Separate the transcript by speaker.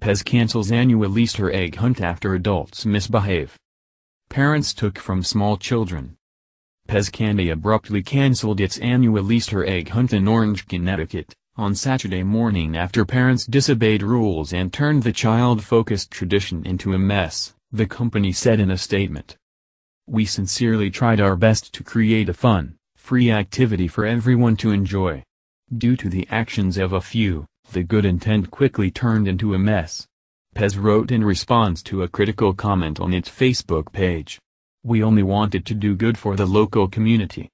Speaker 1: Pez cancels annual Easter egg hunt after adults misbehave. Parents took from small children. Pez Candy abruptly canceled its annual Easter egg hunt in Orange, Connecticut, on Saturday morning after parents disobeyed rules and turned the child-focused tradition into a mess, the company said in a statement. We sincerely tried our best to create a fun, free activity for everyone to enjoy. Due to the actions of a few, the good intent quickly turned into a mess. Pez wrote in response to a critical comment on its Facebook page. We only wanted to do good for the local community.